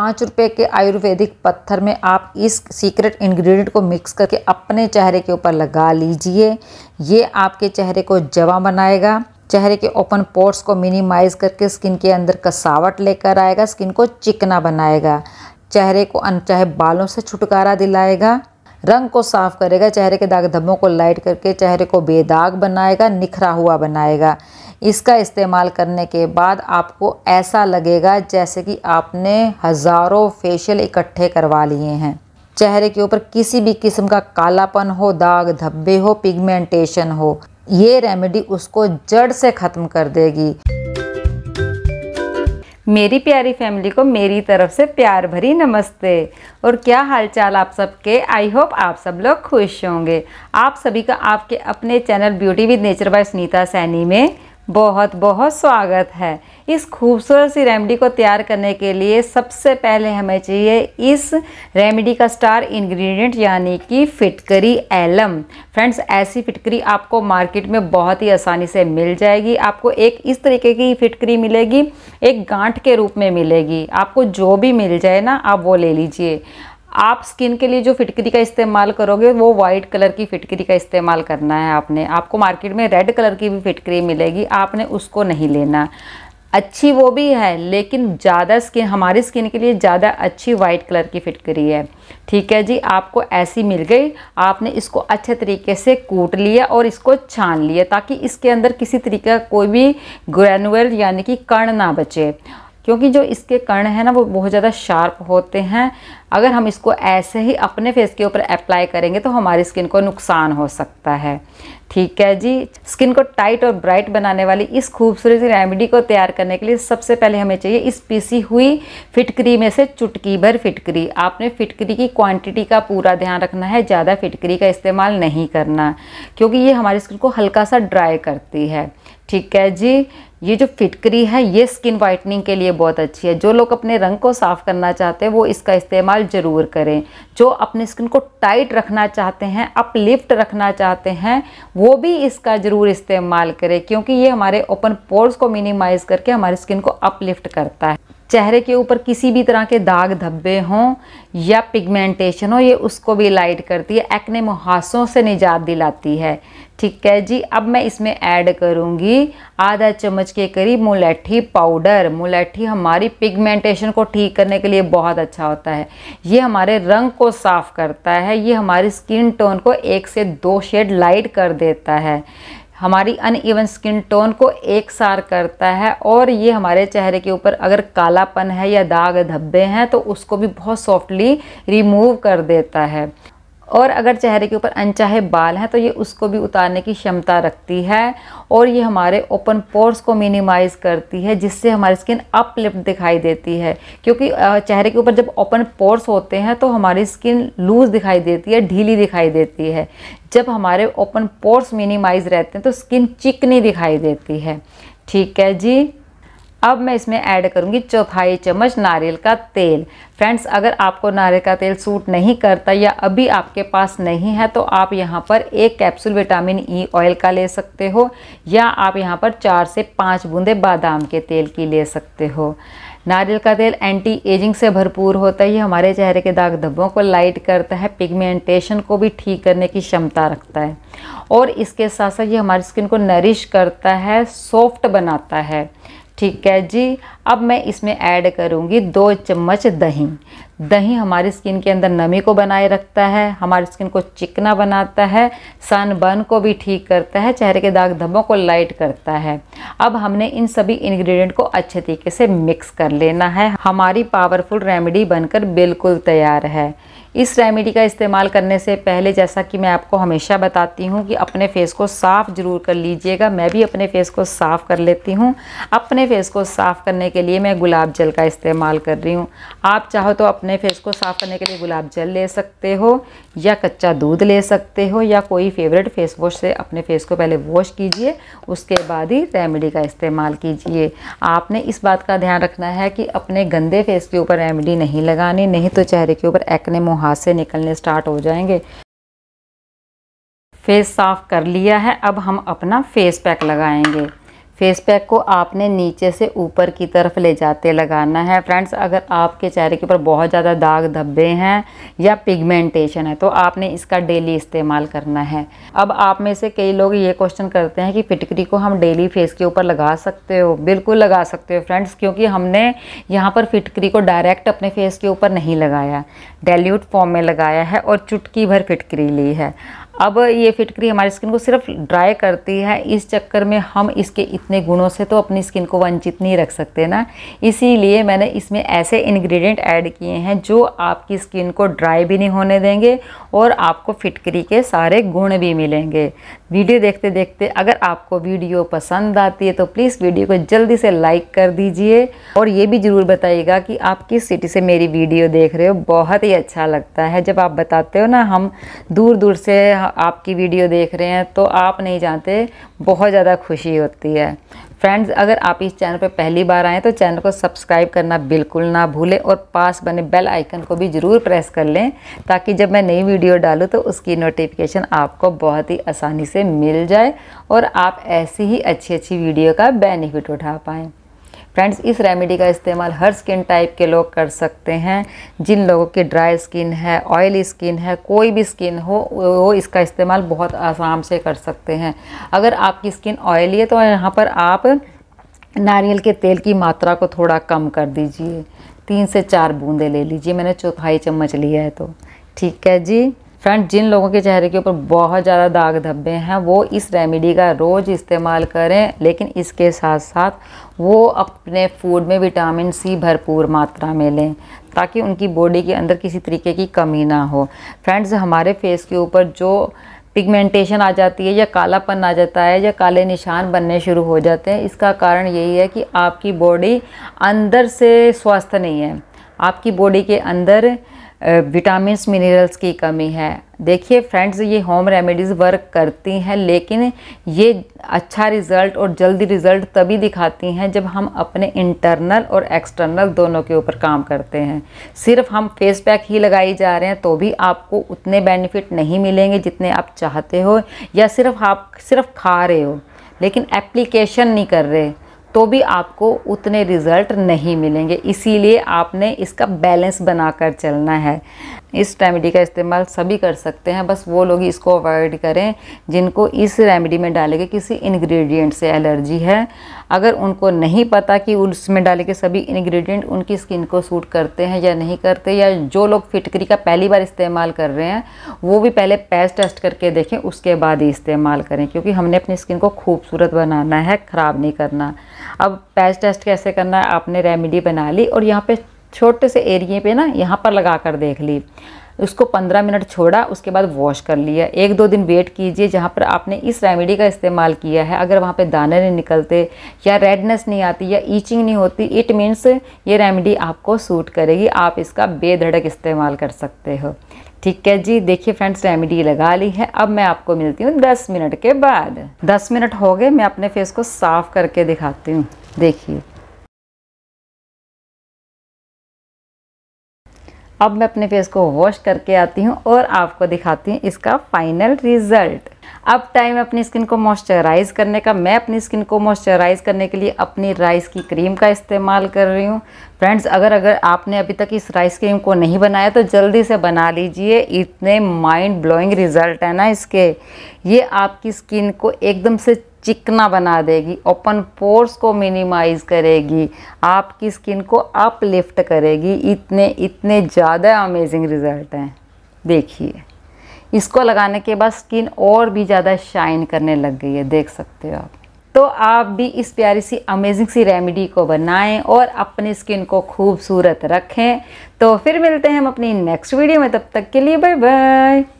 पाँच रुपये के आयुर्वेदिक पत्थर में आप इस सीक्रेट इंग्रेडिएंट को मिक्स करके अपने चेहरे के ऊपर लगा लीजिए ये आपके चेहरे को जवा बनाएगा चेहरे के ओपन पोर्ट्स को मिनिमाइज करके स्किन के अंदर कसावट लेकर आएगा स्किन को चिकना बनाएगा चेहरे को अनचाहे बालों से छुटकारा दिलाएगा रंग को साफ करेगा चेहरे के दाग धब्बों को लाइट करके चेहरे को बेदाग बनाएगा निखरा हुआ बनाएगा इसका इस्तेमाल करने के बाद आपको ऐसा लगेगा जैसे कि आपने हज़ारों फेशियल इकट्ठे करवा लिए हैं चेहरे के ऊपर किसी भी किस्म का कालापन हो दाग धब्बे हो पिगमेंटेशन हो ये रेमेडी उसको जड़ से ख़त्म कर देगी मेरी प्यारी फैमिली को मेरी तरफ से प्यार भरी नमस्ते और क्या हालचाल आप सबके आई होप आप सब लोग खुश होंगे आप सभी का आपके अपने channel beauty with nature by Sunita Saini में बहुत बहुत स्वागत है इस खूबसूरत सी रेमेडी को तैयार करने के लिए सबसे पहले हमें चाहिए इस रेमेडी का स्टार इंग्रेडिएंट यानी कि फिटकरी एलम फ्रेंड्स ऐसी फिटकरी आपको मार्केट में बहुत ही आसानी से मिल जाएगी आपको एक इस तरीके की फिटकरी मिलेगी एक गांठ के रूप में मिलेगी आपको जो भी मिल जाए ना आप वो ले लीजिए आप स्किन के लिए जो फिटकरी का इस्तेमाल करोगे वो वाइट कलर की फिटकरी का इस्तेमाल करना है आपने आपको मार्केट में रेड कलर की भी फिटकरी मिलेगी आपने उसको नहीं लेना अच्छी वो भी है लेकिन ज़्यादा स्किन हमारी स्किन के लिए ज़्यादा अच्छी वाइट कलर की फिटकरी है ठीक है जी आपको ऐसी मिल गई आपने इसको अच्छे तरीके से कूट लिया और इसको छान लिया ताकि इसके अंदर किसी तरीके का कोई भी ग्रैनुअल यानी कि कण ना बचे क्योंकि जो इसके कर्ण हैं ना वो बहुत ज़्यादा शार्प होते हैं अगर हम इसको ऐसे ही अपने फेस के ऊपर अप्लाई करेंगे तो हमारी स्किन को नुकसान हो सकता है ठीक है जी स्किन को टाइट और ब्राइट बनाने वाली इस खूबसूरत रेमेडी को तैयार करने के लिए सबसे पहले हमें चाहिए इस पीसी हुई फिटकरी में से चुटकी भर फिटकरी आपने फिटकरी की क्वांटिटी का पूरा ध्यान रखना है ज़्यादा फिटकरी का इस्तेमाल नहीं करना क्योंकि ये हमारी स्किन को हल्का सा ड्राई करती है ठीक है जी ये जो फिटकरी है ये स्किन वाइटनिंग के लिए बहुत अच्छी है जो लोग अपने रंग को साफ़ करना चाहते हैं वो इसका इस्तेमाल ज़रूर करें जो अपने स्किन को टाइट रखना चाहते हैं अपलिफ्ट रखना चाहते हैं वो भी इसका ज़रूर इस्तेमाल करें क्योंकि ये हमारे ओपन पोर्स को मिनिमाइज़ करके हमारी स्किन को अपलिफ्ट करता है चेहरे के ऊपर किसी भी तरह के दाग धब्बे हों या पिगमेंटेशन हो ये उसको भी लाइट करती है एक्ने मुहासों से निजात दिलाती है ठीक है जी अब मैं इसमें ऐड करूँगी आधा चम्मच के करीब मुलेठी पाउडर मुलेठी हमारी पिगमेंटेशन को ठीक करने के लिए बहुत अच्छा होता है ये हमारे रंग को साफ़ करता है ये हमारी स्किन टोन को एक से दो शेड लाइट कर देता है हमारी अनइवन स्किन टोन को एक सार करता है और ये हमारे चेहरे के ऊपर अगर कालापन है या दाग धब्बे हैं तो उसको भी बहुत सॉफ्टली रिमूव कर देता है और अगर चेहरे के ऊपर अनचाहे बाल हैं तो ये उसको भी उतारने की क्षमता रखती है और ये हमारे ओपन पोर्स को मिनिमाइज़ करती है जिससे हमारी स्किन अपलिफ्ट दिखाई देती है क्योंकि चेहरे के ऊपर जब ओपन पोर्स होते हैं तो हमारी स्किन लूज़ दिखाई देती है ढीली दिखाई देती है जब हमारे ओपन पोर्स मिनिमाइज़ रहते हैं तो स्किन चिकनी दिखाई देती है ठीक है जी अब मैं इसमें ऐड करूँगी चौथाई चम्मच नारियल का तेल फ्रेंड्स अगर आपको नारियल का तेल सूट नहीं करता या अभी आपके पास नहीं है तो आप यहाँ पर एक कैप्सूल विटामिन ई ऑयल का ले सकते हो या आप यहाँ पर चार से पाँच बूंदे बादाम के तेल की ले सकते हो नारियल का तेल एंटी एजिंग से भरपूर होता है ये हमारे चेहरे के दाग धब्बों को लाइट करता है पिगमेंटेशन को भी ठीक करने की क्षमता रखता है और इसके साथ साथ ये हमारी स्किन को नरिश करता है सॉफ्ट बनाता है ठीक है जी अब मैं इसमें ऐड करूँगी दो चम्मच दही दही हमारी स्किन के अंदर नमी को बनाए रखता है हमारी स्किन को चिकना बनाता है सनबर्न को भी ठीक करता है चेहरे के दाग धब्बों को लाइट करता है अब हमने इन सभी इंग्रेडिएंट को अच्छे तरीके से मिक्स कर लेना है हमारी पावरफुल रेमेडी बनकर बिल्कुल तैयार है इस रेमेडी का इस्तेमाल करने से पहले जैसा कि मैं आपको हमेशा बताती हूँ कि अपने फेस को साफ़ ज़रूर कर लीजिएगा मैं भी अपने फेस को साफ़ कर लेती हूँ अपने फेस को साफ़ करने के लिए मैं गुलाब जल का इस्तेमाल कर रही हूँ आप चाहो तो अपने फेस को साफ़ करने के लिए गुलाब जल ले सकते हो या कच्चा दूध ले सकते हो या कोई फेवरेट फेस वॉश से अपने फेस को पहले वॉश कीजिए उसके बाद ही रेमेडी का इस्तेमाल कीजिए आपने इस बात का ध्यान रखना है कि अपने गंदे फेस के ऊपर रेमेडी नहीं लगानी नहीं तो चेहरे के ऊपर एक्ने मुहासे निकलने स्टार्ट हो जाएंगे फेस साफ कर लिया है अब हम अपना फेस पैक लगाएंगे फेस पैक को आपने नीचे से ऊपर की तरफ ले जाते लगाना है फ्रेंड्स अगर आपके चेहरे के ऊपर बहुत ज़्यादा दाग धब्बे हैं या पिगमेंटेशन है तो आपने इसका डेली इस्तेमाल करना है अब आप में से कई लोग ये क्वेश्चन करते हैं कि फिटकरी को हम डेली फेस के ऊपर लगा सकते हो बिल्कुल लगा सकते हो फ्रेंड्स क्योंकि हमने यहाँ पर फिटकरी को डायरेक्ट अपने फेस के ऊपर नहीं लगाया डेल्यूट फॉर्म में लगाया है और चुटकी भर फिटकरी ली है अब ये फिटकरी हमारी स्किन को सिर्फ ड्राई करती है इस चक्कर में हम इसके इतने गुणों से तो अपनी स्किन को वंचित नहीं रख सकते ना इसीलिए मैंने इसमें ऐसे इंग्रेडिएंट ऐड किए हैं जो आपकी स्किन को ड्राई भी नहीं होने देंगे और आपको फिटकरी के सारे गुण भी मिलेंगे वीडियो देखते देखते अगर आपको वीडियो पसंद आती है तो प्लीज़ वीडियो को जल्दी से लाइक कर दीजिए और ये भी ज़रूर बताइएगा कि आप किस सिटी से मेरी वीडियो देख रहे हो बहुत ही अच्छा लगता है जब आप बताते हो ना हम दूर दूर से आपकी वीडियो देख रहे हैं तो आप नहीं जानते बहुत ज़्यादा खुशी होती है फ्रेंड्स अगर आप इस चैनल पर पहली बार आएँ तो चैनल को सब्सक्राइब करना बिल्कुल ना भूलें और पास बने बेल आइकन को भी ज़रूर प्रेस कर लें ताकि जब मैं नई वीडियो डालूँ तो उसकी नोटिफिकेशन आपको बहुत ही आसानी से मिल जाए और आप ऐसी ही अच्छी अच्छी वीडियो का बेनिफिट उठा पाएँ फ्रेंड्स इस रेमेडी का इस्तेमाल हर स्किन टाइप के लोग कर सकते हैं जिन लोगों की ड्राई स्किन है ऑयली स्किन है कोई भी स्किन हो वो इसका इस्तेमाल बहुत आसान से कर सकते हैं अगर आपकी स्किन ऑयली है तो यहाँ पर आप नारियल के तेल की मात्रा को थोड़ा कम कर दीजिए तीन से चार बूंदे ले लीजिए मैंने चौथाई चम्मच लिया है तो ठीक है जी फ्रेंड जिन लोगों के चेहरे के ऊपर बहुत ज़्यादा दाग धब्बे हैं वो इस रेमेडी का रोज़ इस्तेमाल करें लेकिन इसके साथ साथ वो अपने फूड में विटामिन सी भरपूर मात्रा में लें ताकि उनकी बॉडी के अंदर किसी तरीके की कमी ना हो फ्रेंड्स हमारे फेस के ऊपर जो पिगमेंटेशन आ जाती है या कालापन आ जाता है या काले निशान बनने शुरू हो जाते हैं इसका कारण यही है कि आपकी बॉडी अंदर से स्वस्थ नहीं है आपकी बॉडी के अंदर विटामिन मिनरल्स की कमी है देखिए फ्रेंड्स ये होम रेमेडीज़ वर्क करती हैं लेकिन ये अच्छा रिज़ल्ट और जल्दी रिज़ल्ट तभी दिखाती हैं जब हम अपने इंटरनल और एक्सटर्नल दोनों के ऊपर काम करते हैं सिर्फ हम फेस पैक ही लगाई जा रहे हैं तो भी आपको उतने बेनिफिट नहीं मिलेंगे जितने आप चाहते हो या सिर्फ आप सिर्फ खा रहे हो लेकिन एप्लीकेशन नहीं कर रहे तो भी आपको उतने रिज़ल्ट नहीं मिलेंगे इसीलिए आपने इसका बैलेंस बनाकर चलना है इस रेमेडी का इस्तेमाल सभी कर सकते हैं बस वो लोग इसको अवॉइड करें जिनको इस रेमेडी में डाले गए किसी इंग्रेडिएंट से एलर्जी है अगर उनको नहीं पता कि उसमें डाले के सभी इंग्रेडिएंट उनकी स्किन को सूट करते हैं या नहीं करते या जो लोग फिटकरी का पहली बार इस्तेमाल कर रहे हैं वो भी पहले पैस टेस्ट करके देखें उसके बाद ही इस्तेमाल करें क्योंकि हमने अपनी स्किन को खूबसूरत बनाना है ख़राब नहीं करना अब पैच टेस्ट कैसे करना है आपने रेमेडी बना ली और यहाँ पे छोटे से एरिए पे ना यहाँ पर लगा कर देख ली उसको 15 मिनट छोड़ा उसके बाद वॉश कर लिया एक दो दिन वेट कीजिए जहाँ पर आपने इस रेमेडी का इस्तेमाल किया है अगर वहाँ पे दाने नहीं निकलते या रेडनेस नहीं आती या ईचिंग नहीं होती इट मीन्स ये रेमेडी आपको सूट करेगी आप इसका बेधड़क इस्तेमाल कर सकते हो ठीक है जी देखिए फ्रेंड्स रेमेडी लगा ली है अब मैं आपको मिलती हूँ दस मिनट के बाद दस मिनट हो गए मैं अपने फेस को साफ करके दिखाती हूँ देखिए अब मैं अपने फेस को वॉश करके आती हूँ और आपको दिखाती हूँ इसका फाइनल रिजल्ट अब टाइम है अपनी स्किन को मॉइस्चराइज़ करने का मैं अपनी स्किन को मॉइस्चराइज़ करने के लिए अपनी राइस की क्रीम का इस्तेमाल कर रही हूँ फ्रेंड्स अगर अगर आपने अभी तक इस राइस क्रीम को नहीं बनाया तो जल्दी से बना लीजिए इतने माइंड ब्लोइंग रिज़ल्ट है ना इसके ये आपकी स्किन को एकदम से चिकना बना देगी ओपन पोर्स को मिनिमाइज़ करेगी आपकी स्किन को अपलिफ्ट करेगी इतने इतने ज़्यादा अमेजिंग रिज़ल्ट हैं देखिए इसको लगाने के बाद स्किन और भी ज़्यादा शाइन करने लग गई है देख सकते हो आप तो आप भी इस प्यारी सी अमेजिंग सी रेमेडी को बनाएं और अपनी स्किन को खूबसूरत रखें तो फिर मिलते हैं हम अपनी नेक्स्ट वीडियो में तब तक के लिए बाय बाय